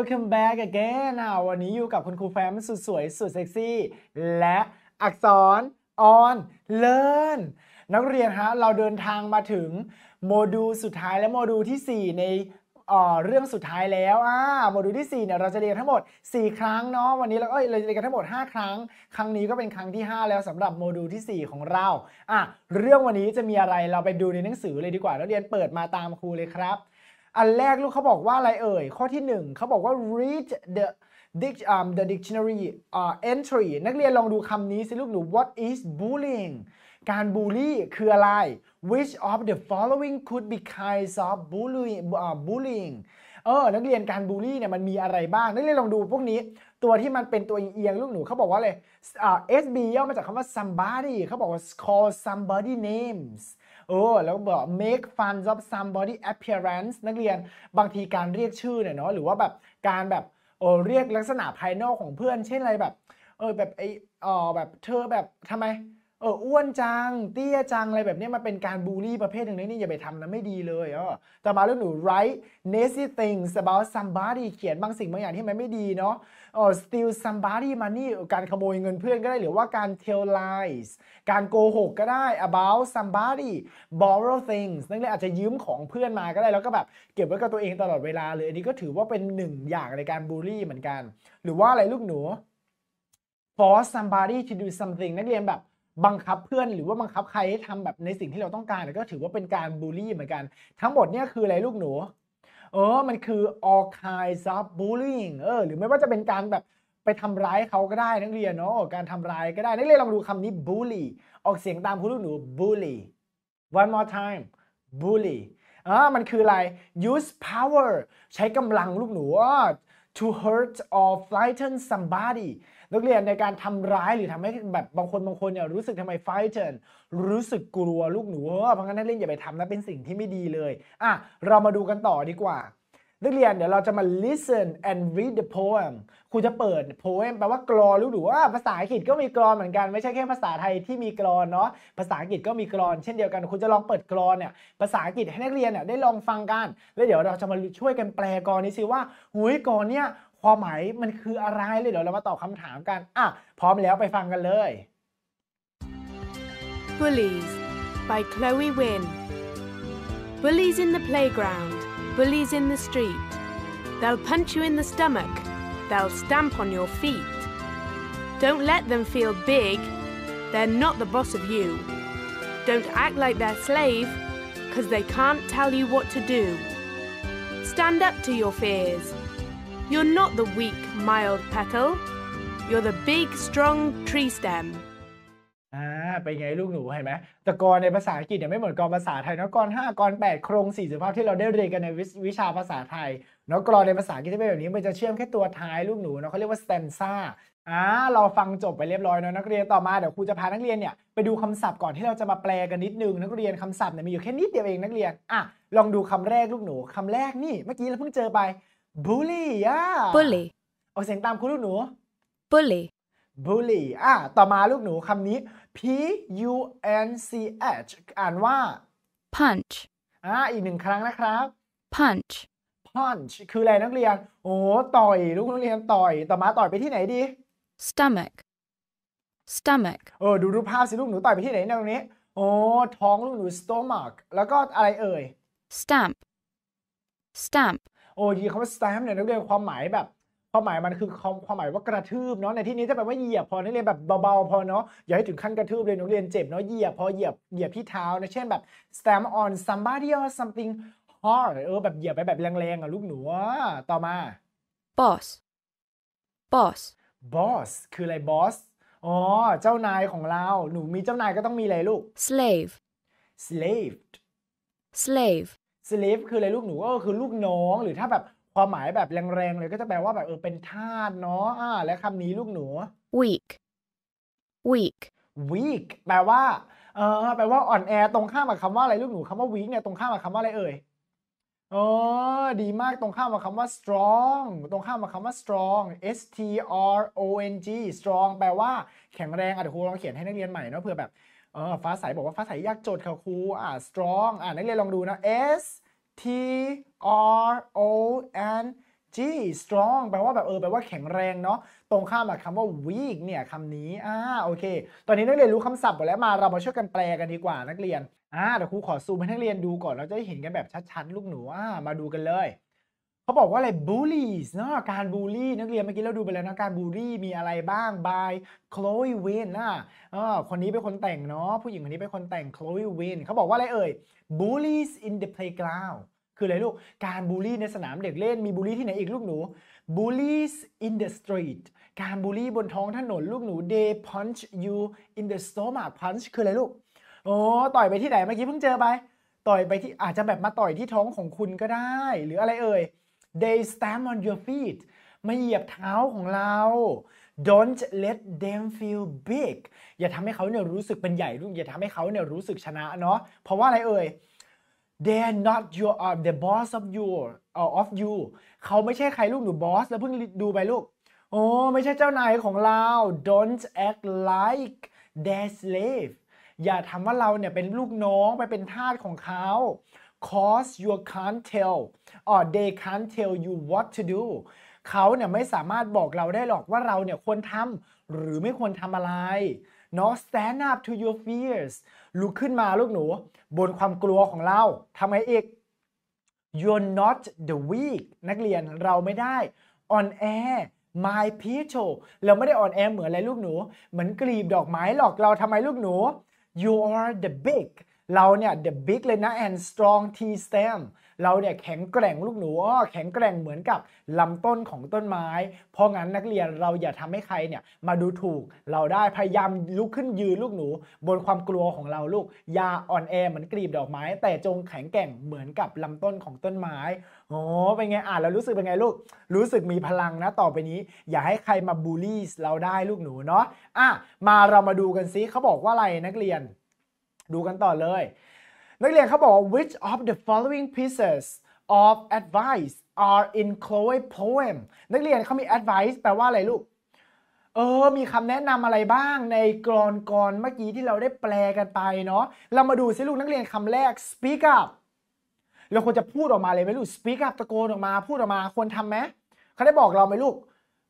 welcome back again วันนี้อยู่กับคุณครูแฟมสุดสวยสุดเซ็กซี่และอักษร on learn นักเรียนฮะเราเดินทางมาถึงโมดูลสุดท้ายและโมดูลที่4 ในเรื่องสุดท้ายแล้วอ่าโมดูลที่ 4เนี่ยเราจะเรียนทั้งหมด4ครั้งเนาะวันนี้เราเอ้ยเราเรียนกันทั้งหมด5 ครั้งครั้งนี้ก็เป็นครั้งที่ 5 แล้วสำหรับโมดูลที่ 4 ของเราอ่ะเรื่องวันนี้จะมีอะไรเราไปดูในหนังสือเลยดีกว่าเราเรียนเปิดมาตามครูเลยครับอันแรกลูกเขาบอกว่าอะไรเอ่ย ข้อที่ 1 เขาบอกว่า read the the dictionary uh, entry นักเรียนลองดูคำนี้สิลูกหนู what is bullying การบูลลี่คืออะไร which of the following could be kinds of bullying uh, bullying เออนักเรียนการบูลลี่เนี่ยมันมีอะไรบ้าง นักเรียนลองดูพวกนี้ตัวที่มันเป็นตัวเอียงลูกหนูเขาบอกว่าเลย uh, SB ย่อมาจากคำว่า somebody เขาบอกว่า call somebody names เออแล้วบอก make fun of somebody appearance นักเรียนบางทีการเรียกชื่อเนี่ยเนาะหรือว่าแบบการแบบเออเรียกลักษณะภายนอกของเพื่อนเช่นอะไรแบบ เออแบบไอ้ออแบบเธอแบบทำไมเอออ้วนจังเตี้ยจังอะไรแบบนี้มันเป็นการบูลลี่ประเภทหนึ่งนี่อย่าไปทำนะไม่ดีเลยอ๋อต่อมาเรื่องหนู write nasty things about somebody เขียนบางสิ่งบางอย่างที่มันไม่ดีเนาะเออ steal somebody money การขโมยเงินเพื่อนก็ได้หรือว่าการ tell lies การโกหกก็ได้ about somebody borrow things นั่นเลยอาจจะยืมของเพื่อนมาก็ได้แล้วก็แบบ เก็บไว้กับตัวเองตลอดเวลาเลยอันนี้ก็ถือว่าเป็นหนึ่งอย่างในการบูลลี่เหมือนกัน หรือว่าอะไรลูกหนู force somebody to do something นักเรียนแบบบังคับเพื่อนหรือว่าบังคับใครให้ทำแบบในสิ่งที่เราต้องการแก็ถือว่าเป็นการบูลลี่เหมือนกัน ทั้งหมดเนี่ยคืออะไรลูกหนูเออมันคือ all kinds of bullying เออหรือไม่ว่าจะเป็นการแบบไปทำร้ายเขาก็ได้นักเรียนเนาะการทำร้ายก็ได้นักเรียนลองดูคำนี้ bully ออกเสียงตามคุณลูกหนู bully one more time bully อ่ามันคืออะไร use power ใช้กำลังลูกหนู to hurt or frighten somebody นักเรียนในการทำร้ายหรือทำให้แบบบางคนบางคนเนี่ยรู้สึกทำไมไฟเทนรู้สึกกลัวลูกหนู เพราะงั้นนักเรียนอย่าไปทำนะเป็นสิ่งที่ไม่ดีเลยอ่ะเรามาดูกันต่อดีกว่า นักเรียนเดี๋ยวเราจะมา listen and read the poem ครูจะเปิด poem แปลว่ากรอรู้หรือว่าภาษาอังกฤษก็มีกรอเหมือนกันไม่ใช่แค่ภาษาไทยที่มีกรอนเนาะภาษาอังกฤษก็มีกรอนเช่นเดียวกันคุณจะลองเปิดกรอนเนี่ยภาษาอังกฤษให้นักเรียนเนี่ยได้ลองฟังกัน แล้วเดี๋ยวเราจะมาช่วยกันแปลกรอนนี้สิว่าหุยกรอนเนี่ยความหมายมันคืออะไรเลยเดี๋ยวเรามาตอบคำถามกัน อ่ะ พร้อมแล้วไปฟังกันเลย Bullies by Chloe Wynn Bullies in the playground Bullies in the street They'll punch you in the stomach They'll stamp on your feet Don't let them feel big They're not the boss of you Don't act like t h e y r e slave Because they can't tell you what to do Stand up to your fears You're not the weak, mild petal. You're the big, strong tree stem. อ่าไปไงลูกหนูเห็นไหมต่กรในภาษาอังกฤษเนี่ยไม่เหมือนกรภาษาไทยนะกรห้ากรแปดโครงสี่สุภาพที่เราได้เรียนกันในวิชาภาษาไทยเนาะกรในภาษาอังกฤษี่เป็นแบบนี้มันจะเชื่อมแค่ตัวท้ายลูกหนูเนาะเขาเรียกว่าสเตนซ่าอ่าเราฟังจบไปเรียบร้อยเนาะนักเรียนต่อมา เดี๋ยวครูจะพานักเรียนเนี่ย ไปดูคำศัพท์ก่อนที่เราจะมาแปลกันนิดนึงนักเรียนคำศัพท์เนี่ยมีอยู่แค่นิดเดียวเองนักเรียนอ่ะลองดูคำแรกลูกหนู คำแรกนี่เมื่อกี้เราเพิ่งเจอไป bully อ่ะ bully เอาเสียงตามคุณลูกหนู bully bully อ่ะต่อมาลูกหนูคำนี้ p u n c h อ่านว่า punch อ่ะอีกหนึ่งครั้งนะครับ punch punch คืออะไรนักเรียน โอ้ต่อย ลูกนักเรียนต่อย ต่อมาต่อยไปที่ไหนดี stomach stomach เออดูรูปภาพสิลูกหนูต่อยไปที่ไหนตรงนี้ โอ้ ท้องลูกหนู stomach แล้วก็อะไรเอ่ย stamp stamp โอ้ยีคำว่าแตมป์เนี่ยนักเรียนความหมายแบบความหมายมันคือความความหมายว่ากระทืบเนาะในที่นี้จะแปลว่าเหยียบพอนักเรียนแบบเบาๆ พอเนาะอย่าให้ถึงขั้นกระทืบเลยนักเรียนเจ็บเนาะเหยียบ พอเหยียบเหยียบที่เท้านะ เช่นแบบ stamp on somebody or something hard เออแบบเหยียบไปแบบแรงๆอ่ะลูกหนูต่อมา boss boss boss คืออะไร boss อ๋อเจ้านายของเราหนูมีเจ้านายก็ต้องมีอะไรลูก slave slave slave สล a ฟคืออะไรลูกหนูก็คือลูกน้องหรือถ้าแบบความหมายแบบแรงๆเลยก็จะแปลว่าแบบเออเป็นทาสเนาะอ่าและคำนี้ลูกหนู weak weak weak แปลว่าเออแปลว่าอ่อนแอตรงข้ามกับคำว่าอะไรลูกหนูคำว่า weak เนี่ยตรงข้ามกับคำว่าอะไรเอ่ยเออดีมากตรงข้ามกับคำว่า strong ตรงข้ามกับคำว่า strong s t r o n g strong แปลว่าแข็งแรงอ่ะเดี๋ยวครูลองเขียนให้นักเรียนใหม่เนาะเผื่อแบบเออฟ้าใสบอกว่าฟ้าใสยากจดค่ะครูอ่า strong อ่านักเรียนลองดูนะ S T R O N G strong แปลว่าแบบเออแปลว่าแข็งแรงเนาะตรงข้ามกับคำว่า weak เนี่ยคำนี้อ่าโอเค ตอนนี้นักเรียนรู้คำศัพท์หมดแล้วมาเรามาช่วยกันแปลกันดีกว่านักเรียนอ่าเดี๋ยวครูขอซูมให้นักเรียนดูก่อนเราจะได้เห็นกันแบบชัด ๆ ลูกหนูอ่ามาดูกันเลยเขาบอกว่าอะไรบูลลี่นะการบูลลี่นักเรียนเมื่อกี้เราดูไปแล้วนะ การบูลลี่มีอะไรบ้าง by Chloe เ i นนะเออคนนี้เป็นคนแต่งเนาะผู้หญิงคนนี้เป็นคนแต่ง Chloe Win เขาบอกว่าอะไรเอ่ย bullies in the playground คืออะไรลูก การบูลลี่ในสนามเด็กเล่นมีบูลลี่ที่ไหนอีกลูกหนู bullies in the street การบูลลี่บนท้องถนนลูกหนู they punch you in the stomach punch คืออะไรลูกโอ้ต่อยไปที่ไหนเมื่อกี้เพิ่งเจอไปต่อยไปที่อาจจะแบบมาต่อยที่ท้องของคุณก็ได้ หรืออะไรเอ่ย They stamp on your feet มาเหยียบเท้าของเรา Don't let them feel big อย่าทำให้เขาเนี่ยรู้สึกเป็นใหญ่ลูกอย่าทำให้เขาเนี่ยรู้สึกชนะเนาะเพราะว่าอะไรเอ่ย they are not your uh, the boss of you uh, of you เขาไม่ใช่ใครลูกหนูบอส แล้วเพิ่งดูไปลูก โอ้ไม่ใช่เจ้านายของเรา don't act like their slave อย่าทำว่าเราเนี่ยเป็นลูกน้องไปเป็นทาสของเขา cause you can't tell or they can't tell you what to do เขาเนี่ยไม่สามารถบอกเราได้หรอกว่าเราเนี่ยควรทำหรือไม่ควรทำอะไรเนาะ stand up to your fears ลุกขึ้นมาลูกหนู บนความกลัวของเรา ทำไงอีก you're not the weak นักเรียนเราไม่ได้ on air my people เราไม่ได้ on air เหมือนอะไรลูกหนู เหมือนกลีบดอกไม้หรอกเราทำไมลูกหนู you are the big เราเนี่ย the big เลยนะ and strong T stem เราเนี่ยแข็งแกร่งลูกหนูอ้อแข็งแกร่งเหมือนกับลำต้นของต้นไม้ เพราะงั้น นักเรียนเราอย่าทำให้ใครเนี่ยมาดูถูกเราได้พยายามลุกขึ้นยืนลูกหนู บนความกลัวของเราลูกอย่าอ่อนแอเหมือนกลีบดอกไม้ แต่จงแข็งแกร่งเหมือนกับลำต้นของต้นไม้โอ้เป็นไงอ่านแล้วรู้สึกเป็นไงลูก รู้สึกมีพลังนะต่อไปนี้ อย่าให้ใครมาบูลลี่เราได้ลูกหนูเนาะ อ่ะมาเรามาดูกันซิเขาบอกว่าอะไรนักเรียนดูกันต่อเลย นักเรียนเขาบอก which of the following pieces of advice are in Chloe poem นักเรียนเขามี advice แปลว่าอะไรลูก เออ มีคำแนะนำอะไรบ้างในกรอนกร เมื่อกี้ที่เราได้แปลกันไปเนาะ เรามาดูซิลูกนักเรียนคำแรก speak up เราควรจะพูดออกมาเลยไหมลูก speak up ตะโกนออกมาพูดออกมาควรทำไหม เขาได้บอกเราไหมลูก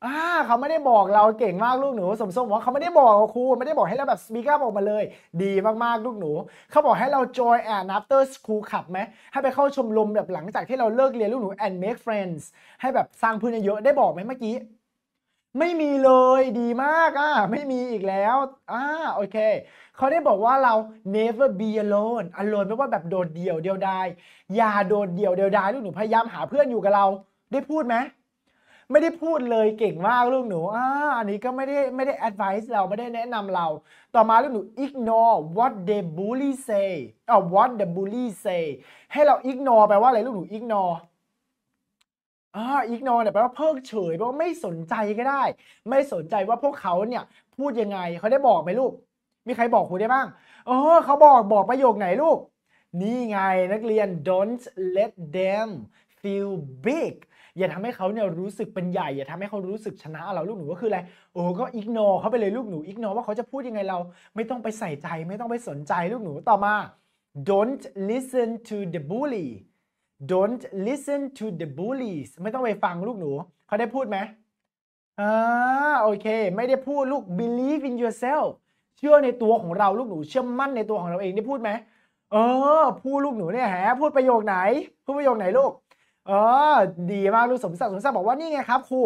อ่าเขาไม่ได้บอกเราเก่งมากลูกหนูสมสมว่าเขาไม่ได้บอกครู ไม่ได้บอกให้เราแบบสปีกเกอร์ออกมาเลย ดีมากๆลูกหนู เขาบอกให้เรา join a นน f t e r school club ไหมให้ไปเข้าชมรมแบบหลังจากที่เราเลิกเรียนลูกหนู and make friends ให้แบบสร้างเพื่อนเยอะได้บอกไหมเมื่อกี้ไม่มีเลยดีมากอ่าไม่มีอีกแล้วอ่าโอเค เขาได้บอกว่าเรา never be alone alone แปลว่าแบบโดดเดี่ยวเดียวดายอย่าโดดเดี่ยวเดียวดายลูกหนูพยายามหาเพื่อนอยู่กับเราได้พูดไหมไม่ได้พูดเลยเก่งมากลูกหนูอ่าอันนี้ก็ไม่ได้ไม่ได้ advice เราไม่ได้แนะนำเรา ต่อมาลูกหนู ignore what the bully say อ่า what the bully say ให้เรา ignore แปลว่าอะไรลูกหนู ignore อ่า ignore เนี่ยแปลว่าเพิกเฉยแปลว่าไม่สนใจก็ได้ ไม่สนใจว่าพวกเขาเนี่ย พูดยังไง เขาได้บอกไหมลูก มีใครบอกคุณได้บ้างเออเขาบอกบอกประโยคไหนลูก นี่ไงนักเรียน don't let them feel big อย่าทำให้เขาเนี่ยรู้สึกเป็นใหญ่ อย่าทำให้เขารู้สึกชนะเราลูกหนูก็คืออะไร โอ้ก็อิกโนเขาไปเลยลูกหนูอิกโนว่าเขาจะพูดยังไงเราไม่ต้องไปใส่ใจ ไม่ต้องไปสนใจลูกหนูต่อมา don't listen to the bully don't listen to the bullies ไม่ต้องไปฟังลูกหนู เขาได้พูดไหมอ่าโอเค ไม่ได้พูดลูก believe in yourself เชื่อในตัวของเราลูกหนูเชื่อมั่นในตัวของเราเองได้พูดไหมเออพูดลูกหนูเนี่ยแหพูดประโยคไหนพูดประโยคไหนลูกเออดีมากลูก สมศักดิ์สมศักดิ์บอกว่านี่ไงครับครู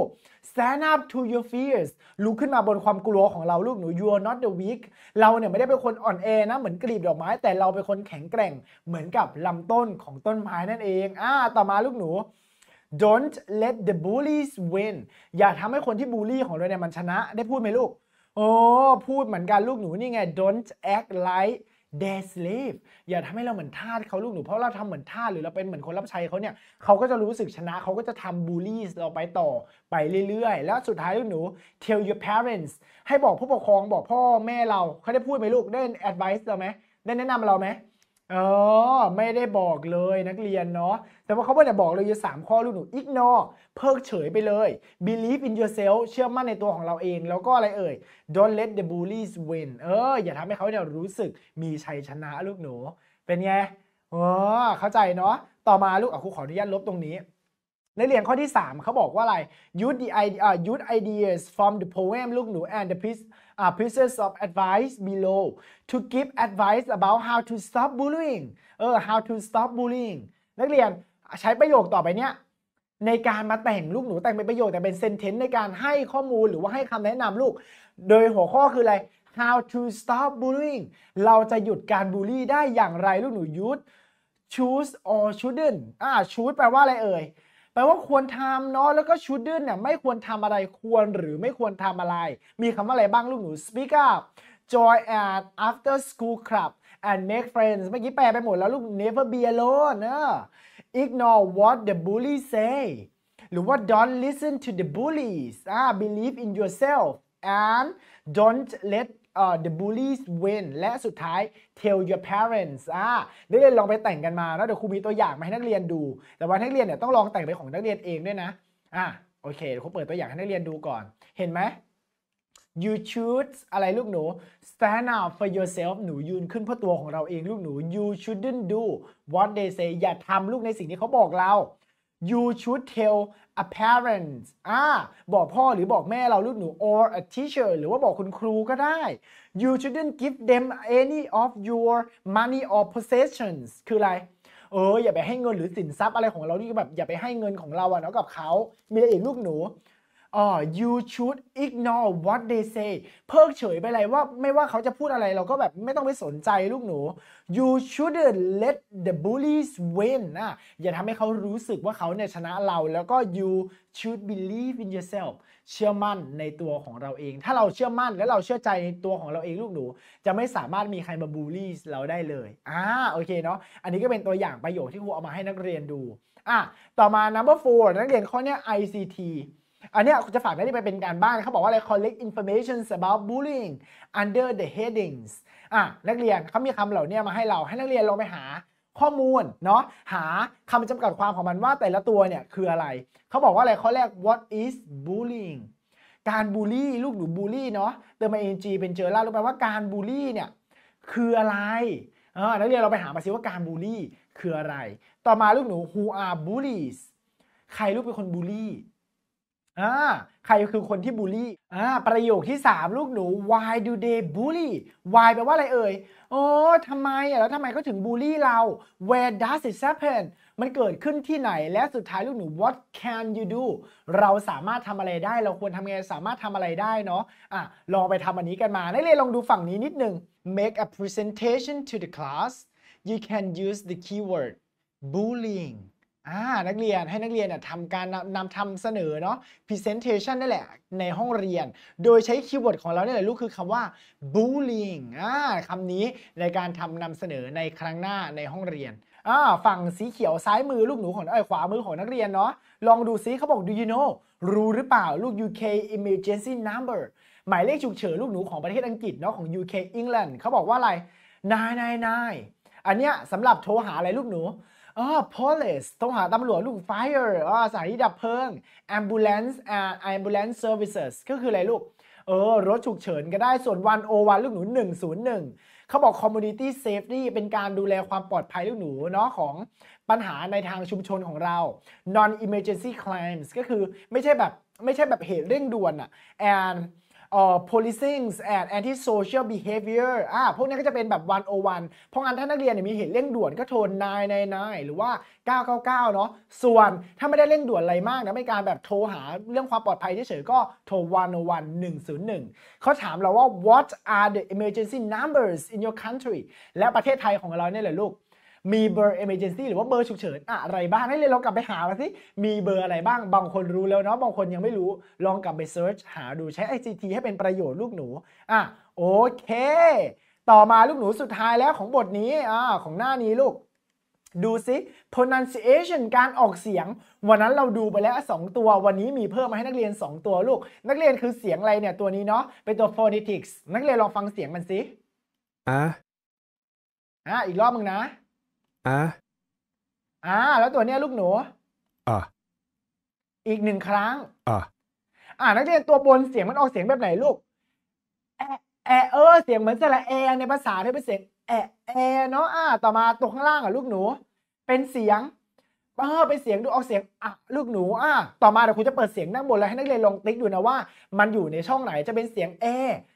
stand up to your fears ลุกขึ้นมาบนความกลัวของเราลูกหนู you are not the weak เราเนี่ยไม่ได้เป็นคนอ่อนแอนะเหมือนกลีบดอกไม้ แต่เราเป็นคนแข็งแกร่ง เหมือนกับลำต้นของต้นไม้นั่นเอง อ่า ต่อมาลูกหนู don't let the bullies win อย่าทำให้คนที่บูลลี่ของเราเนี่ยมันชนะ ได้พูดไหมลูก โอ้ พูดเหมือนกันลูกหนูนี่ไง don't act like d ดส slave อย่าทำให้เราเหมือนทาสเขาลูกหนูเพราะเราทำเหมือนทาสหรือเราเป็นเหมือนคนรับใช้เขาเนี่ยเขาก็จะรู้สึกชนะเขาก็จะทำบูลลี่เราไปต่อไปเรื่อยๆ แล้วสุดท้ายลูกหนู tell your parents ให้บอกผู้ปกครองบอกพ่อแม่เราเขาได้พูดไหมลูก ได้ advice เราไหมได้แนะนำเราไหมเออ ไม่ได้บอกเลยนักเรียนเนาะ แต่ว่าเขาไม่ได้บอกเลยอยู่สามข้อลูกหนูอิกนอเพิกเฉยไปเลย believe in yourself เชื่อมั่นในตัวของเราเองแล้วก็อะไรเอ่ย don't let the bullies win เออ อย่าทำให้เขาเนี่ยรู้สึกมีชัยชนะลูกหนูเป็นไง เออ เข้าใจเนาะ ต่อมาลูกอ่ะครูขออนุญาตลบตรงนี้ ในเรียนข้อที่ 3 เขาบอกว่าอะไร use the idea, use ideas from the poem ลูกหนู and the piece uh, pieces of advice below to give advice about how to stop bullying เออ how to stop bullying นักเรียนใช้ประโยคต่อไปเนี้ยในการมาแต่งลูกหนูแต่งเป็นประโยคแต่เป็นเซนเทนต์ในการให้ข้อมูลหรือว่าให้คำแนะนำลูก โดยหัวข้อคืออะไร how to stop bullying เราจะหยุดการบูลลี่ได้อย่างไรลูกหนูยุด choose or shouldn't อ่า choose แปลว่าอะไรเอ่ยแปลว่าควรทำเนาะแล้วก็ชุดดื้อเนี่ยไม่ควรทำอะไรควรหรือไม่ควรทำอะไร มีคำว่าอะไรบ้างลูกหนู speak up join at after school club and make friends เมื่อกี้แปลไปหมดแล้วลูก never be alone นะ ignore what the bully say หรือว่า don't listen to the bullies อ่า believe in yourself and don't let the bullies win และสุดท้าย tell your parents อ่านักเรียนลองไปแต่งกันมาแล้วเดี๋ยวครูมีตัวอย่างมาให้นักเรียนดู แต่ว่านักเรียนเนี่ยต้องลองแต่งเป็นของนักเรียนเองด้วยนะ อ่า โอเค เดี๋ยวครูเปิดตัวอย่างให้นักเรียนดูก่อน เห็นไหม you should อะไรลูกหนู stand up for yourself หนูยืนขึ้นเพื่อตัวของเราเองลูกหนู you shouldn't do what they say อย่าทำลูกในสิ่งที่เขาบอกเรา you should tell a parent อ่าบอกพ่อหรือบอกแม่เราลูกหนู or a teacher หรือว่าบอกคุณครูก็ได้ you shouldn't give them any of your money or possessions คืออะไร เอออย่าไปให้เงินหรือสินทรัพย์อะไรของเรานี่แบบอย่าไปให้เงินของเราอะเนาะกับเขา มีอะไรอีกลูกหนู๋ h you should ignore what they say เพิกเฉยไปเลยว่าไม่ว่าเขาจะพูดอะไรเราก็แบบไม่ต้องไปสนใจลูกหนู you shouldn't let the bullies win นะอย่าทำให้เขารู้สึกว่าเขาเนี่ยชนะเราแล้วก็ you should believe in yourself เชื่อมั่นในตัวของเราเอง ถ้าเราเชื่อมั่นและเราเชื่อใจในตัวของเราเองลูกหนู จะไม่สามารถมีใครมาบูลลี่เราได้เลยอ่าโอเคเนาะอันนี้ก็เป็นตัวอย่างประโยคที่ครูเอามาให้นักเรียนดูอ่ะต่อมา number four นักเรียนข้อนี้ ICT อันนี้จะฝากไว้ที่ไปเป็นการบ้านเขาบอกว่าอะไร collect information about bullying under the headings อ่ะนักเรียนเขามีคำเหล่านี้มาให้เราให้นักเรียนลองไปหาข้อมูลเนาะหาคำจำกัดความของมันว่าแต่ละตัวเนี่ยคืออะไร เขาบอกว่าอะไร ข้อแรก what is bullying การบูลลี่ ลูกหนูบูลลี่เนาะเติมมา ing เป็นเจอร่ารู้ไหมว่าการบูลลี่เนี่ยคืออะไรนักเรียนเราไปหามาซิว่าการบูลลี่คืออะไร ต่อมาลูกหนู who are bullies ใครลูกเป็นคนบูลลี่อ่าใครคือคนที่บูลลี่อ่าประโยคที่ 3 ลูกหนู why do they bully why แปลว่าอะไรเอ่ยโอ้ทำไมแล้วทำไมเขาถึงบูลลี่เรา where does it happen มันเกิดขึ้นที่ไหน และสุดท้ายลูกหนู what can you do เราสามารถทำอะไรได้ เราควรทำไงสามารถทำอะไรได้เนาะอ่ะลองไปทำอันนี้กันมาได้เลยลองดูฝั่งนี้นิดนึง make a presentation to the class you can use the keyword bullying อ่านักเรียนให้นักเรียนเนี่ยทำการนำนำทำเสนอเนาะ presentation นี่แหละในห้องเรียน โดยใช้คีย์เวิร์ดของเราเนี่ยแหละลูกคือคำว่า bullying อ่าคำนี้ในการทำนำเสนอในครั้งหน้าในห้องเรียนอ่าฝั่งสีเขียวซ้ายมือลูกหนูของไอ้ขวามือของนักเรียนเนาะ ลองดูซิเขาบอก do you know รู้หรือเปล่าลูก UK emergency number หมายเลขฉุกเฉินลูกหนูของประเทศอังกฤษเนาะของ UK England เขาบอกว่าอะไร นายนายนายอันเนี้ยสำหรับโทรหาอะไรลูกหนูอ๋อ police โทรหาตำรวจลูก fire อ๋อสายีดับเพลิง ambulance อ่า ambulance services ก็คืออะไรลูก เออรถฉุกเฉินก็ได้ส่วน one ลูกหนู 101เขาบอก community safety เป็นการดูแลความปลอดภัยลูกหนูเนาะของปัญหาในทางชุมชนของเรา non emergency claims ก็คือไม่ใช่แบบไม่ใช่แบบเหตุเร่งด่วนอะ and policing and antisocial behavior อ่า พวกนี้ก็จะเป็นแบบ101 เพราะงั้นถ้านักเรียนมีเหตุเร่งด่วนก็โทร999 หรือว่า 999 เนาะ ส่วนถ้าไม่ได้เร่งด่วนอะไรมากนะไม่การแบบโทรหาเรื่องความปลอดภัยเฉยๆก็ โทร101 101เขาถามเราว่า what are the emergency numbers in your country และประเทศไทยของเราเนี่ยแหละลูกมีเบอร์ emergency หรือว่าเบอร์ฉุกเฉิน อะไรบ้าง ให้เลยเองกลับไปหามาสิ มีเบอร์อะไรบ้าง บางคนรู้แล้วเนาะบางคนยังไม่รู้ลองกลับไปเซิร์ชหาดูใช้ ICT ให้เป็นประโยชน์ลูกหนู อ่ะโอเค ต่อมาลูกหนูสุดท้ายแล้วของบทนี้ อ่าของหน้านี้ลูกดูสิ pronunciation การออกเสียง วันนั้นเราดูไปแล้ว 2 ตัววันนี้มีเพิ่มมาให้นักเรียน 2 ตัวลูกนักเรียนคือเสียงอะไรเนี่ยตัวนี้เนาะเป็นตัว phonetics นักเรียนลองฟังเสียงมันสิอ่ะอ่ะอีกรอบมึงนะอ่ะอ่า แล้วตัวเนี้ยลูกหนู อ่ะอีกหนึ่งครั้ง อ่ะอ่านักเรียนตัวบนเสียงมันออกเสียงแบบไหนลูกแอะแอะเออ เสียงเหมือนสระแอในภาษาที่เป็นเสียงแอะแอเนาะอ่าต่อมาตัวข้างล่างอ่ะลูกหนู เป็นเสียงเออเป็นเสียงดูออกเสียงอ่ะลูกหนูอ่าต่อมาเดี๋ยวครูจะเปิดเสียงด้านบนแล้วให้นักเรียนลองติ๊กดูนะว่า มันอยู่ในช่องไหนจะเป็นเสียงเอ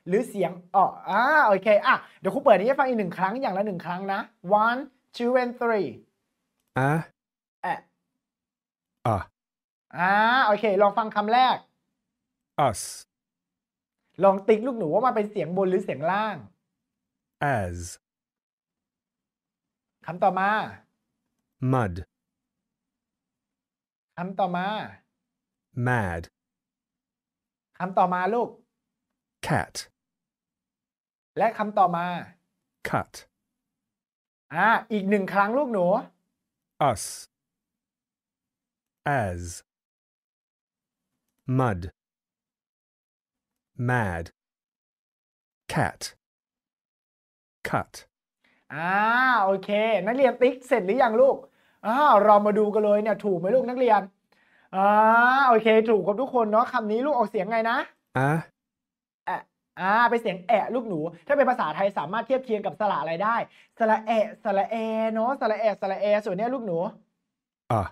หรือเสียงอ่ออ่าโอเค อ่ะ เดี๋ยวครูเปิดนี้ให้ฟังอีกหนึ่งครั้งอย่างละหนึ่งครั้ง นะ one ช h i l d r e n three อ่ะอ่ะอ่ะอ่าโอเค ลองฟังคำแรก us ลองติ๊กลูกหนูว่ามันเป็นเสียงบนหรือเสียงล่าง as คำต่อมา mud คำต่อมา mad คำต่อมาลูก cat และคำต่อมา cut อ่า อีกหนึ่งครั้งลูกหนู us as mud mad cat cut อ่าโอเค นักเรียนติ๊กเสร็จหรือยังลูก อ่าเรามาดูกันเลยเนี่ยถูกไหมลูกนักเรียน อ่าโอเค ถูกครบทุกคนเนาะคำนี้ลูกออกเสียงไงนะ a อ่าเป็นเสียงแอะลูกหนู ถ้าเป็นภาษาไทยสามารถเทียบเคียงกับสระอะไรได้ สระ แอะสระแอเนาะสระแอะสระแอส่วนนี้ลูกหนูอ่า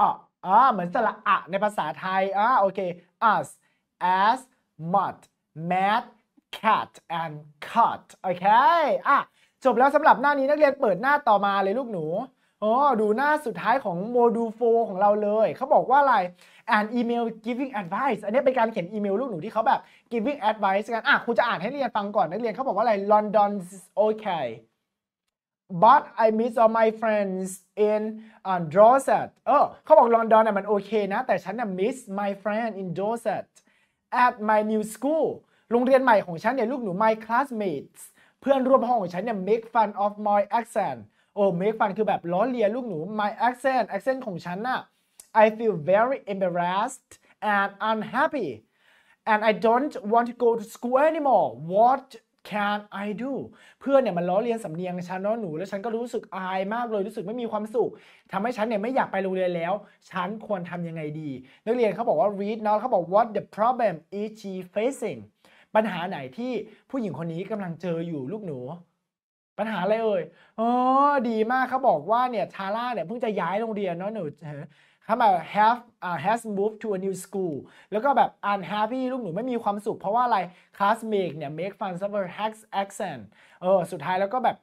อ่าอ่าเหมือนสระอะในภาษาไทยอ่าโอเค us as mud mad cat and cut โอเคอ่ะจบแล้วสำหรับหน้านี้นักเรียนเปิดหน้าต่อมาเลยลูกหนูอ๋อดูหน้าสุดท้ายของโมดูลโฟของเราเลย เขาบอกว่าอะไรอ่านอีเมล giving advice อันนี้เป็นการเขียนอีเมลลูกหนูที่เขาแบบ giving advice กันอ่ะครูจะอ่านให้เรียนฟังก่อนนักเรียนเขาบอกว่าอะไร l o n d o n okay but I miss all my friends in uh, Dorset เออเขาบอกลอนดอนน่มันโอเคนะแต่ฉันน่ะ miss my friend in Dorset at my new school โรงเรียนใหม่ของฉันเนี่ยลูกหนู my classmates เพื่อนร่วมห้องของฉันเนี่ย make fun of my accent โอ้ make fun คือแบบล้อเลียนลูกหนู my accent accent ของฉันน่ะ I feel very embarrassed and unhappy and I don't want to go to school anymore what can I do เพื่อนเนี่ยมันล้อเลียนสำเนียงฉันเนาะหนู แล้วฉันก็รู้สึกอายมากเลยรู้สึกไม่มีความสุขทำให้ฉันเนี่ยไม่อยากไปโรงเรียนแล้ว ฉันควรทำยังไงดี นักเรียนเขาบอกว่า read เนาะเขาบอก what the problem is she facing ปัญหาไหนที่ผู้หญิงคนนี้กำลังเจออยู่ลูกหนู ปัญหาอะไรเอ่ยอ๋อดีมากเขาบอกว่าเนี่ย ชาร่าเนี่ยเพิ่งจะย้ายโรงเรียนเนาะหนูทำไแบบ have uh, has moved to a new school แล้วก็แบบ unhappy ลูกหนูไม่มีความสุข เพราะว่าอะไร classmate เนี่ย make fun of her hex accent เออ สุดท้ายแล้วก็แบบ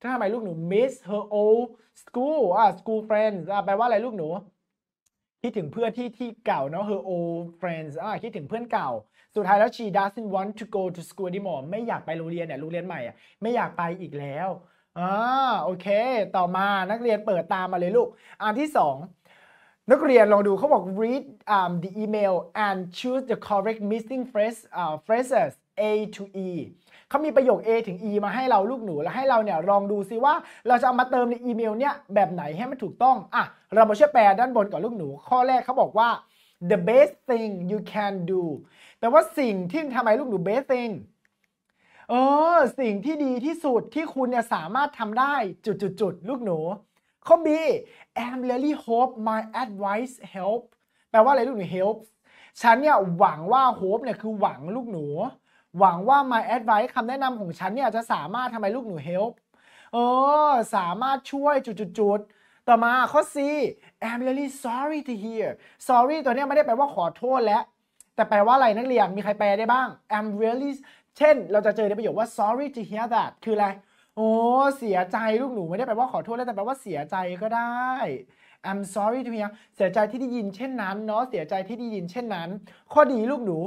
ถ้าทำไมลูกหนู miss her old school อ่า school friends อ่าแปลว่าอะไรลูกหนู คิดถึงเพื่อนที่ที่เก่าเนาะ her old friends อ่าคิดถึงเพื่อนเก่า สุดท้ายแล้ว she doesn't want to go to school anymore ไม่อยากไปโรงเรียนเนี่ยโรงเรียนใหม่อ่ะไม่อยากไปอีกแล้วอ่าโอเค ต่อมานักเรียนเปิดตามมาเลยลูกอันที่สองนักเรียนลองดูเขาบอก read um, the email and choose the correct missing phrase uh, phrases A to E เขามีประโยค A ถึง E มาให้เราลูกหนูแล้วให้เราเนี่ยลองดูซิว่าเราจะเอามาเติมในอีเมลเนี่ยแบบไหนให้มันถูกต้อง อ่ะเรามาช่วยแปลด้านบนก่อนลูกหนู ข้อแรกเขาบอกว่า the best thing you can do แปลว่าสิ่งที่ทำไมลูกหนู best thing เออสิ่งที่ดีที่สุดที่คุณเนี่ยสามารถทำได้จุดๆๆลูกหนูข้อ B I'm really hope my advice help แปลว่าอะไรลูกหนู help ฉันเนี่ยหวังว่า hope เนี่ยคือหวังลูกหนู หวังว่า my advice คำแนะนำของฉันเนี่ยจะสามารถทำให้ลูกหนู help เออ สามารถช่วยจุดๆต่อมาข้อ C I'm really sorry to hear sorry ตัวเนี้ไม่ได้แปลว่าขอโทษแล้ว แต่แปลว่าอะไรนักเรียนมีใครแปลได้บ้าง I'm really เช่นเราจะเจอในประโยคว่า sorry to hear that คืออะไรโอ้เสียใจลูกหนูไม่ได้แปลว่าขอโทษแล้วแต่แปลว่าเสียใจก็ได้ I'm sorry กอย่างเสียใจที่ได้ยินเช่นนั้นเนาะเสียใจที่ได้ยินเช่นนั้น ข้อดีลูกหนู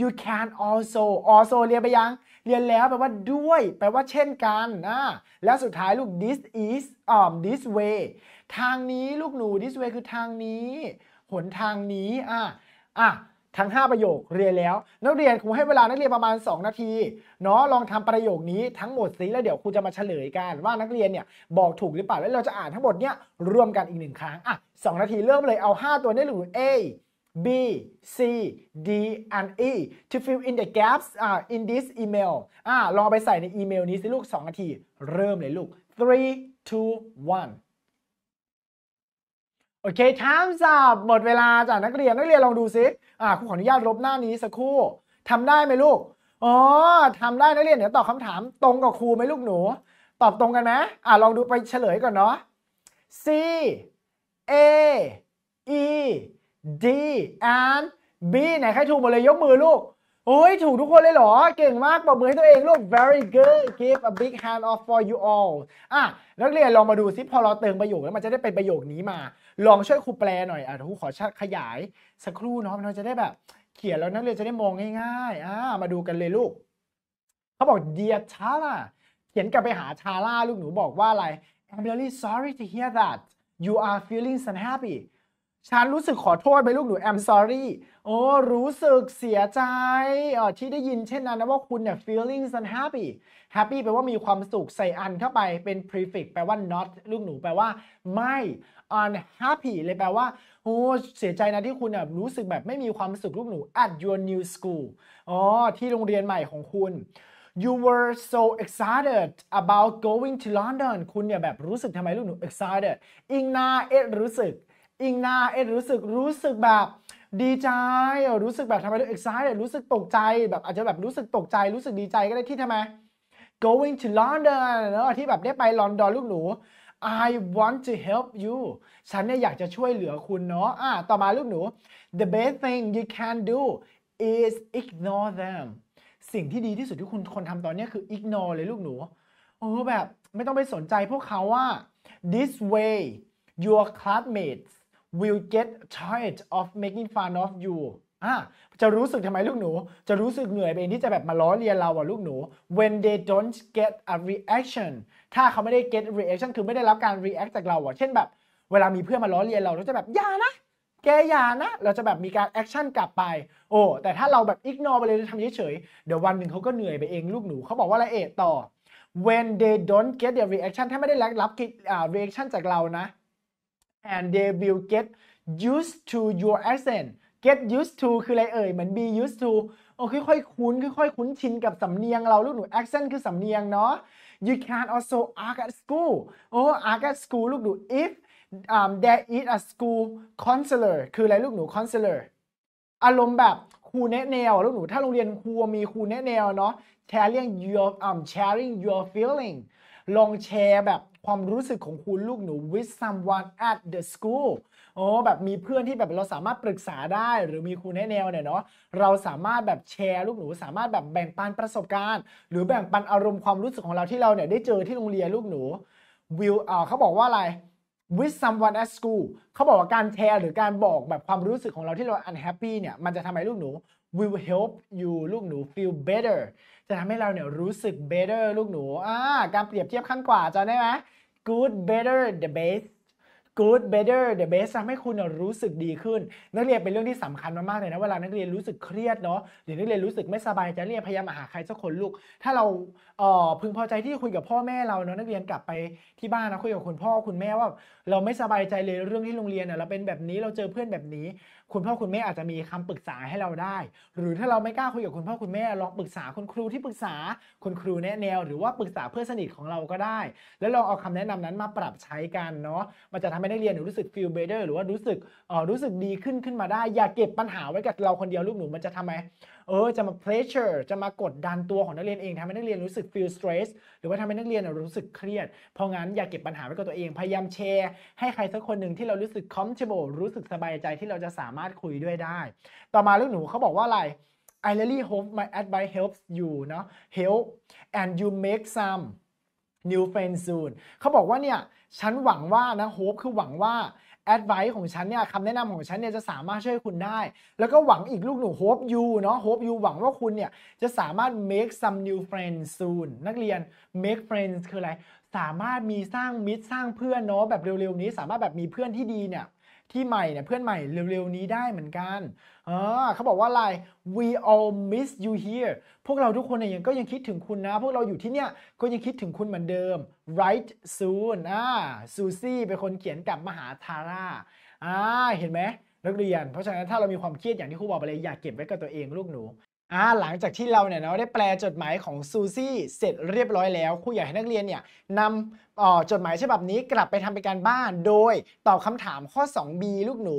you can also also เรียนไปยัง เรียนแล้วแปลว่าด้วย แปลว่าเช่นกันนะแล้วสุดท้ายลูก this is um this way ทางนี้ลูกหนู this way คือทางนี้หนทางนี้อ่ะอ่ะทั้ง 5 ประโยคเรียนแล้ว นักเรียนครูให้เวลานักเรียนประมาณ 2 นาทีเนาะลองทำประโยคนี้ทั้งหมดสิแล้วเดี๋ยวครูจะมาเฉลยกันว่านักเรียนเนี่ยบอกถูกหรือเปล่าแล้วเราจะอ่านทั้งหมดเนี่ยรวมกันอีกหนึ่งครั้งอ่ะสนาทีเริ่มเลยเอา 5 ตัวนี้หรือ A B C D and E to fill in the gaps uh, in this email อ่าลองไปใส่ในอีเมลนี้สิลูก 2 นาที เริ่มเลยลูก3 2 1โอเคทามสับหมดเวลาจากนักเรียน นักเรียนลองดูซิอ่าครูขออนุญาตลบหน้านี้สักครู่ ทำได้ไหมลูก อ๋อทำได้ นักเรียนเดี๋ยวตอบคำถามตรงกับครูไหมลูกหนู ตอบตรงกันไหมอ่าลองดูไปเฉลยก่อนเนาะ C A E D and B ไหนใครถูกหมดเลยยกมือลูกโอ้ยถูกทุกคนเลยเหรอเก่งมากปรบมือให้ตัวเอง ลูก very good give a big hand off for you all อ่ะนักเรียนลองมาดูซิ พอเราเติมประโยคแล้ว มันจะได้เป็นประโยคนี้มา ลองช่วยครูแปลหน่อยอ่ะครูขอขยายสักครู่เนาะมันจะได้แบบ เขียนแล้วนักเรียนจะได้มองง่ายๆอ่ามาดูกันเลยลูก เขาบอก dear า a r a เขียนกลับไปหาชาร่าลูกหนูบอกว่าอะไร I'm really sorry to hear that you are feeling unhappy ฉันรู้สึกขอโทษไปลูกหนู I'm sorry โอ้รู้สึกเสียใจ ที่ได้ยินเช่นนั้นนะว่าคุณเนี่ย feeling unhappy happy แปลว่ามีความสุขใส่อันเข้าไปเป็น prefix แปลว่า not ลูกหนูแปลว่าไม่ unhappy เลยแปลว่าโอ้เสียใจนะที่คุณแบบรู้สึกแบบไม่มีความสุขลูกหนู at your new school อ๋อที่โรงเรียนใหม่ของคุณ you were so excited about going to London คุณเนี่ยแบบรู้สึกทำไมลูกหนู excited อิงนาเอ็ดรู้สึกอิงนาเอ็ดรู้สึกรู้สึกแบบดีใจรู้สึกแบบทำไมเอ็กซ์ไซด์รู้สึกตกใจแบบอาจจะแบบรู้สึกตกใจรู้สึกดีใจก็ได้ที่ทำไม going to London เนอะที่แบบได้ไปลอนดอนลูกหนู I want to help you ฉันเนี่ยอยากจะช่วยเหลือคุณเนาะอ่ะต่อมาลูกหนู the best thing you can do is ignore them สิ่งที่ดีที่สุดที่คุณคนทำตอนนี้คือ ignore เลยลูกหนูเออแบบไม่ต้องไปสนใจพวกเขาว่า this way your classmates will get tired of making fun of you อ่าจะรู้สึกทำไมลูกหนู จะรู้สึกเหนื่อยเองที่จะแบบมาล้อเลียนเราอ่ะลูกหนู when they don't get a reaction ถ้าเขาไม่ได้ get reaction คือไม่ได้รับการ react จากเราอ่ะเช่นแบบ เวลามีเพื่อนมาล้อเลียนเราเราจะแบบอย่านะ แกอย่านะ เราจะแบบมีการ action กลับไปโอ้แต่ถ้าเราแบบ ignore ไปเลยทำเฉยๆเดี๋ยววันหนึ่งเขาก็เหนื่อยไปเองลูกหนู เขาบอกว่าอะไรเอต่อ when they don't get their reaction ถ้าไม่ได้รับ reaction จากเรานะ and they will get used to your accent get used to คืออะไรเอ่ย เหมือน be used to โอ้ค่อยคุ้นค่อยยคุ้นชินกับสำเนียงเราลูกหนู accent คือสำเนียงเนาะ you can also ask at school โอ้ ask at school ลูกหนู if um, there is a school counselor คืออะไรลูกหนู counselor อารมณ์แบบครูแนะแนว ลูกหนู ถ้าโรงเรียนครูมีครูแนะแนวเนาะ sharing your um sharing your feeling ลองแชร์แบบความรู้สึกของคุณลูกหนู with someone at the school โอ้แบบมีเพื่อนที่แบบเราสามารถปรึกษาได้หรือมีครูแนะแนวเนี่ยเนาะเราสามารถแบบแชร์ลูกหนู สามารถแบบแบ่งปันประสบการณ์ หรือแบ่งปันอารมณ์ความรู้สึกของเราที่เราเนี่ยได้เจอที่โรงเรียนลูกหนู will เเขาบอกว่าอะไร with someone at school เขาบอกว่าการแชร์หรือการบอกแบบความรู้สึกของเราที่เรา unhappy เนี่ย มันจะทำให้ลูกหนู will help you ลูกหนู feel better จะทำให้เราเนี่ยรู้สึก better ลูกหนูอ่าการเปรียบเทียบขั้นกว่าจะได้ไหม good better the best good better the best ทำให้คุณรู้สึกดีขึ้น นักเรียนเป็นเรื่องที่สำคัญมาก ๆเลยนะ เวลานักเรียนรู้สึกเครียดเนาะหรือนักเรียนรู้สึกไม่สบายใจ เรียนพยายามหาใครสักคนลูก ถ้าเราเอ่อพึงพอใจที่คุยกับพ่อแม่เราเนาะ นักเรียนกลับไปที่บ้านนะ คุยกับคุณพ่อคุณแม่ว่า เราไม่สบายใจเลยเรื่องที่โรงเรียนเราเป็นแบบนี้ เราเจอเพื่อนแบบนี้คุณ พ่อ คุณแม่อาจจะมีคำปรึกษาให้เราได้ หรือถ้าเราไม่กล้าคุยกับคุณ พ่อ คุณแม่ลองปรึกษาคุณครูที่ปรึกษาคุณครูแนะแนวหรือว่าปรึกษาเพื่อนสนิทของเราก็ได้ แล้วลองเอาคำแนะนำนั้นมาปรับใช้กันเนาะ มันจะทำให้ได้เรียนรู้สึกฟิลเบเดอร์หรือว่ารู้สึกเออรู้สึกดีขึ้นขึ้นมาได้ อย่าเก็บปัญหาไว้กับเราคนเดียวลูกหนูมันจะทำไมเออ จะมา pressure จะมากดดันตัวของนักเรียนเองทำให้นักเรียนรู้สึก feel stress หรือว่าทำให้นักเรียนรู้สึกเครียด เพราะงั้นอย่าเก็บปัญหาไว้กับตัวเองพยายามแชร์ให้ใครสักคนหนึ่งที่เรารู้สึก comfortable รู้สึกสบายใจที่เราจะสามารถคุยด้วยได้ ต่อมาลูกหนูเขาบอกว่าอะไร I really hope my advice helps you เนาะ help and you make some new friends soon เขาบอกว่าเนี่ย ฉันหวังว่านะ hope คือหวังว่าแอดไวท์ของฉันเนี่ยคำแนะนำของฉันเนี่ยจะสามารถช่วยคุณได้ แล้วก็หวังอีกลูกหนูโฮปยูเนาะโฮปยูหวังว่าคุณเนี่ยจะสามารถ make some new friends soon นักเรียน make friends คืออะไร สามารถมีสร้างมิตรสร้างเพื่อนเนาะแบบเร็ว ๆ นี้สามารถแบบมีเพื่อนที่ดีเนี่ยที่ใหม่เนี่ยเพื่อนใหม่เร็วๆนี้ได้เหมือนกันเออเขาบอกว่าอะไร we all miss you here พวกเราทุกคนเนี่ยยังก็ยังคิดถึงคุณนะ พวกเราอยู่ที่เนี่ยก็ยังคิดถึงคุณเหมือนเดิม right soon อ่าซูซี่เป็นคนเขียนกับมหาทาร่าอ่า เห็นไหมนักเรียน เพราะฉะนั้นถ้าเรามีความเครียดอย่างที่ครูบอกไปเลยอย่าเก็บไว้กับตัวเองลูกหนูอ่าหลังจากที่เราเนี่ยเนาะได้แปลจดหมายของซูซี่เสร็จเรียบร้อยแล้วครูอยากให้นักเรียนเนี่ยนำจดหมายฉบับนี้กลับไปทำเป็นการบ้าน โดยตอบคำถามข้อ 2b ลูกหนู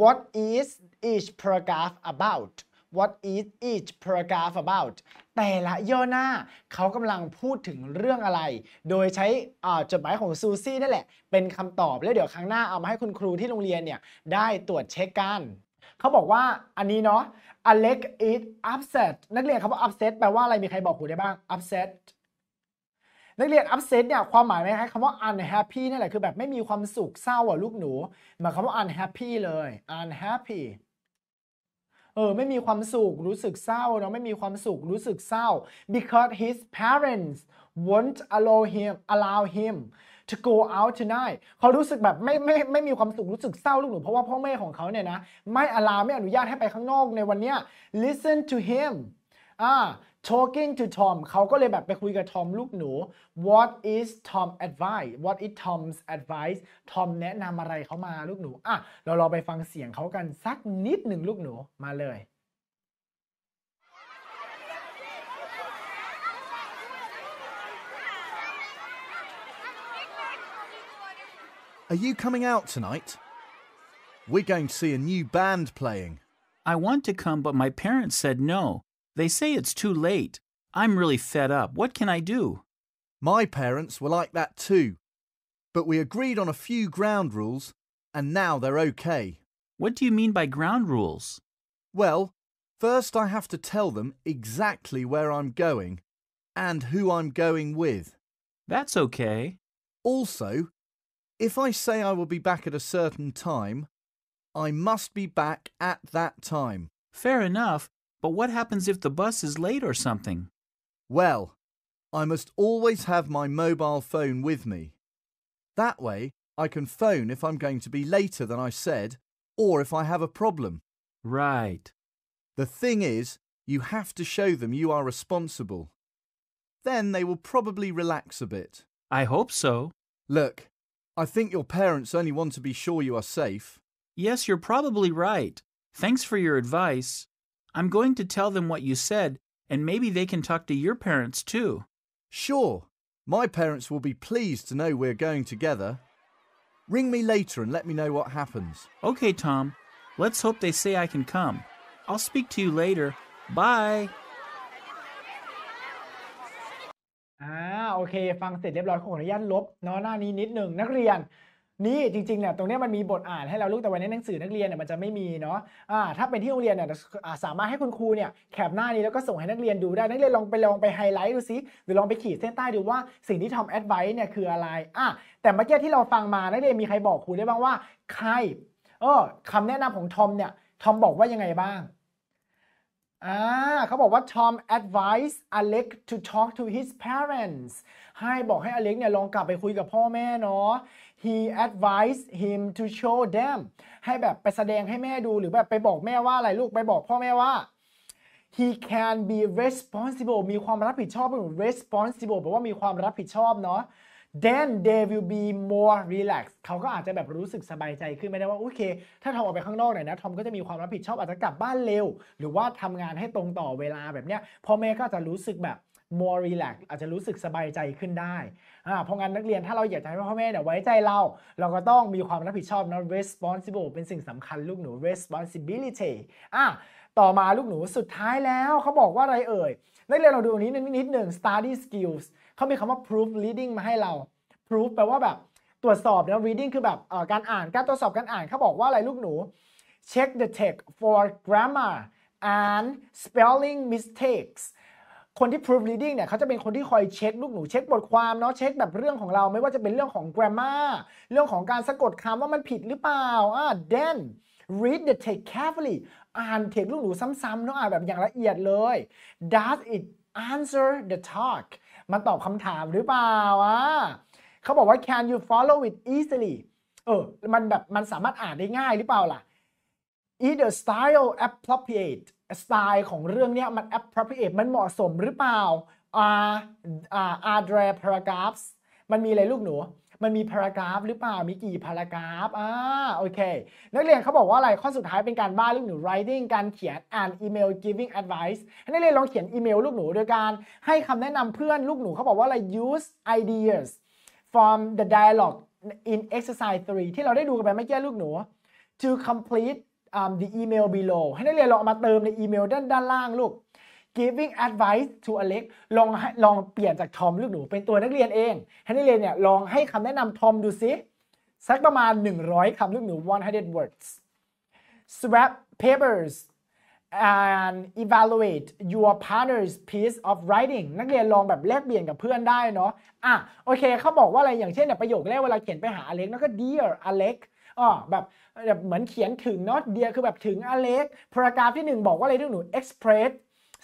what is each paragraph about what is each paragraph about แต่ละย่อหน้าเขากำลังพูดถึงเรื่องอะไร โดยใช้จดหมายของซูซี่นั่นแหละ เป็นคำตอบแล้วเดี๋ยวครั้งหน้าเอามาให้คุณครูที่โรงเรียนเนี่ยได้ตรวจเช็คกันเขาบอกว่าอันนี้เนาะอเล็กอิทอั s เซตนักเรียนคำว่าอั p เซตแปลว่าอะไรมีใครบอกคูได้บ้างอั p เซตนักเรียนอั p เซตเนี่ย ความหมายไหมครับคำว่า unhappy นี่แหละ คือแบบไม่มีความสุขเศร้าอ่ะลูกหนูหมายคำว่า unhappy เลย unhappy เออ ไม่มีความสุข รู้สึกเศร้าเนาะ ไม่มีความสุข รู้สึกเศร้า because his parents won't allow him allow him to go out tonight เขารู้สึกแบบไม่ไม่ไม่มีความสุข รู้สึกเศร้าลูกหนู เพราะว่าพ่อแม่ของเขาเนี่ยนะไม่อลา ไม่อนุญาตให้ไปข้างนอกในวันนี้ listen to him อ่า talking to Tom เขาก็เลยแบบไปคุยกับทอมลูกหนู what is Tom advice what is Tom's advice Tom แนะนำอะไรเขามาลูกหนูอ่ะเราลองไปฟังเสียงเขากันสักนิดหนึ่งลูกหนู มาเลย Are you coming out tonight? We're going to see a new band playing. I want to come, but my parents said no. They say it's too late. I'm really fed up. What can I do? My parents were like that too. But we agreed on a few ground rules, and now they're okay. What do you mean by ground rules? Well, first I have to tell them exactly where I'm going and who I'm going with. That's okay. Also, if I say I will be back at a certain time, I must be back at that time. Fair enough, but what happens if the bus is late or something? Well, I must always have my mobile phone with me. That way, I can phone if I'm going to be later than I said or if I have a problem. Right. The thing is, you have to show them you are responsible. Then they will probably relax a bit. I hope so. Look, I think your parents only want to be sure you are safe. Yes, you're probably right. Thanks for your advice. I'm going to tell them what you said, and maybe they can talk to your parents too. Sure. My parents will be pleased to know we're going together. Ring me later and let me know what happens. Okay, Tom. Let's hope they say I can come. I'll speak to you later. Bye. เค ฟังเสร็จเรียบร้อยขออนุญาตลบเนาะหน้านี้นิดหนึ่งนักเรียนนี่จริงๆเนี่ยตรงนี้มันมีบทอ่านให้เราลูกแต่วันนี้หนังสือนักเรียนเนี่ยมันจะไม่มีเนาะะถ้าเป็นที่โรงเรียนเนี่ยสามารถให้คุณครูเนี่ยแคปหน้านี้แล้วก็ส่งให้นักเรียนดูได้นักเรียนลองไปลองไปไฮไลท์ดูซิหรือลองไปขีดเส้นใต้ดูว่าสิ่งที่ทอมแอดไว้์เนี่ยคืออะไรอ่ะแต่เมื่อกี้ที่เราฟังมานักเรียนมีใครบอกครูได้บ้างว่าใครเออคำแนะนำของทอมเนี่ยทอมบอกว่ายังไงบ้างอ่าเขาบอกว่า Tom advised Alex to talk to his parents ให้บอกให้อเล็กเนี่ยลองกลับไปคุยกับพ่อแม่เนาะ he a d v i s e him to show them ให้แบบไปแสดงให้แม่ดูหรือแบบไปบอกแม่ว่าอะไรลูกไปบอกพ่อแม่ว่า he can be responsible มีความรับผิดชอบเป็น responsible แปลว่ามีความรับผิดชอบเนาะ then they will be more relaxed เขาก็อาจจะแบบรู้สึกสบายใจขึ้นไม่ได้ว่าโอเค ถ้าทอมออกไปข้างนอกหน่อยนะทอมก็จะมีความรับผิดชอบอาจจะกลับบ้านเร็ว หรือว่าทำงานให้ตรงต่อเวลาแบบเนี้ยพ่อแม่ก็จะรู้สึกแบบ more relax อาจจะรู้สึกสบายใจขึ้นได้เพราะงั้นนักเรียนถ้าเราอยากจะให้พ่อแม่เนี่ยไว้ใจเรา เราก็ต้องมีความรับผิดชอบนะ responsible เป็นสิ่งสำคัญลูกหนู responsibility อ่ะต่อมาลูกหนูสุดท้ายแล้วเขาบอกว่าอะไรเอ่ยนักเรียนเราดูนี้นิดหนึ่ง study skills เขา มีคำว่า proof reading มาให้เรา proof แปลว่า แบบ ตรวจสอบนะ reading คือ แบบ การอ่าน การ ตรวจสอบ การ อ่าน เขาบอกว่าอะไรลูกหนู check the text for grammar and spelling mistakes คนที่ proof reading เนี่ย เขา จะเป็นคนที่ คอยเช็คลูกหนู เช็คบทความ เนาะเช็คแบบเรื่องของเรา ไม่ว่าจะเป็นเรื่องของ grammar เรื่องของการสะกดคำว่ามันผิดหรือเปล่าอ่า then read the text carefully อ่านเทกลูกหนูซ้ำๆเนาะอ่าน แบบ อย่าง ละเอียด เลย does it answer the task มาตอบคำถามหรือเปล่าอ่ะเขาบอกว่า can you follow it easily เออมันแบบมันสามารถอ่านได้ง่ายหรือเปล่าล่ะ is the style appropriate สไตล์ของเรื่องเนี้ยมัน appropriate มันเหมาะสมหรือเปล่า are are there paragraphs มันมีอะไรลูกหนูมันมีพารากราฟหรือเปล่า มีกี่พารากราฟ อ่า โอเค นักเรียนเขาบอกว่าอะไร ข้อสุดท้ายเป็นการบ้านลูกหนู writing การเขียนอ่านอีเมล giving advice ให้นักเรียนลองเขียนอีเมลลูกหนูโดยการให้คำแนะนำเพื่อนลูกหนู เขาบอกว่าอะไร use ideas from the dialogue in exercise 3 ที่เราได้ดูกันไปไม่แก้ลูกหนู to complete um, the email below ให้นักเรียนลองมาเติมในอีเมลด้านด้านล่างลูก giving advice to Alex ลองลองเปลี่ยนจากทอมลูกหนูเป็นตัวนักเรียนเองให้นักเรียนเนี่ยลองให้คำแนะนำทอมดูซิสักประมาณ 100คำลูกหนู 100 words swap papers and evaluate your partner's piece of writing นักเรียนลองแบบแลกเปลี่ยนกับเพื่อนได้เนาะอ่ะโอเคเขาบอกว่าอะไรอย่างเช่นเนี่ยประโยคแรกเวลาเขียนไปหาอเล็กนั่นก็ dear อเล็กอ๋อแบบแบบเหมือนเขียนถึงเนาะ dear คือแบบถึงอเล็กพารากราฟที่ 1 บอกว่าอะไรลูกหนู express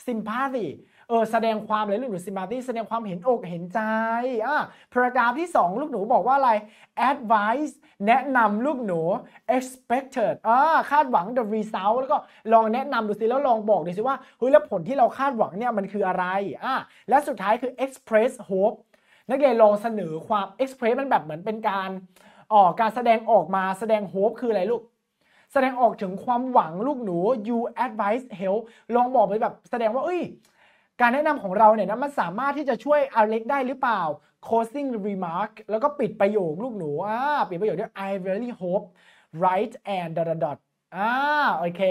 ซิมพาธีเออแสดงความเลยลูกหนูซิมพาธีแสดงความเห็นอกเห็นใจ อ่ะประการที่ 2 ลูกหนูบอกว่าอะไร advice แนะนำลูกหนู expected อ่าคาดหวัง the result แล้วก็ลองแนะนำดูสิแล้วลองบอกดูสิว่าเฮ้ยแล้วผลที่เราคาดหวังเนี่ยมันคืออะไร อ่า และสุดท้ายคือ express hope นักเรียนลองเสนอความ express มันแบบเหมือนเป็นการออกการแสดงออกมาแสดงโฮปคืออะไรลูกแสดงออกถึงความหวังลูกหนู you advice help ลองบอกไปแบบแสดงว่า เอ้ย การแนะนำของเราเนี่ยนะมันสามารถที่จะช่วยอเล็กได้หรือเปล่า closing remark แล้วก็ปิดประโยคลูกหนูอ่าปิดประโยคด้วย I really hope right and dot dot dot อ่าโอเค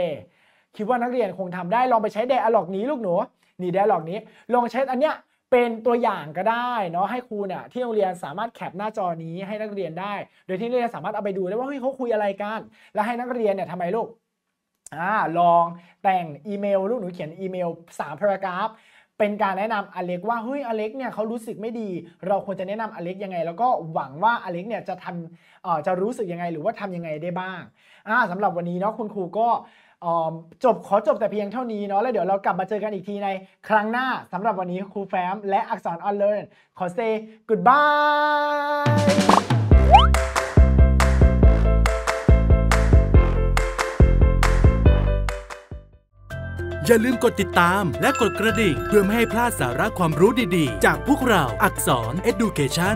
คิดว่านักเรียนคงทำได้ ลองไปใช้ dialog นี้ลูกหนู นี่ dialog นี้ ลองใช้อันเนี้ยเป็นตัวอย่างก็ได้เนาะให้ครูเนี่ย ที่โรงเรียนสามารถแคปหน้าจอนี้ให้นักเรียนได้ โดยที่นักเรียนสามารถเอาไปดูได้ว่าเฮ้ยเขาคุยอะไรกัน แล้วให้นักเรียนเนี่ยทำไมลูกอ่าลองแต่งอีเมลลูกหนูเขียนอีเมล3พารากราฟเป็นการแนะนำอเล็กว่าเฮ้ยอเล็กเนี่ยเขารู้สึกไม่ดี เราควรจะแนะนำอเล็กยังไง แล้วก็หวังว่าอเล็กเนี่ยจะทำเออ่จะรู้สึกยังไงหรือว่าทำยังไงได้บ้างอ่าสำหรับวันนี้เนาะคุณครูก็จบขอจบแต่เพียงเท่านี้เนาะแล้วเดี๋ยวเรากลับมาเจอกันอีกทีในครั้งหน้าสำหรับวันนี้ครูแฟม และอักษรออนเลร์ขอเซ่กูดบายอย่าลืมกดติดตามและกดกระดิ่งเพื่อไม่ให้พลาดสาระความรู้ดีๆ จากพวกเราอักษร Education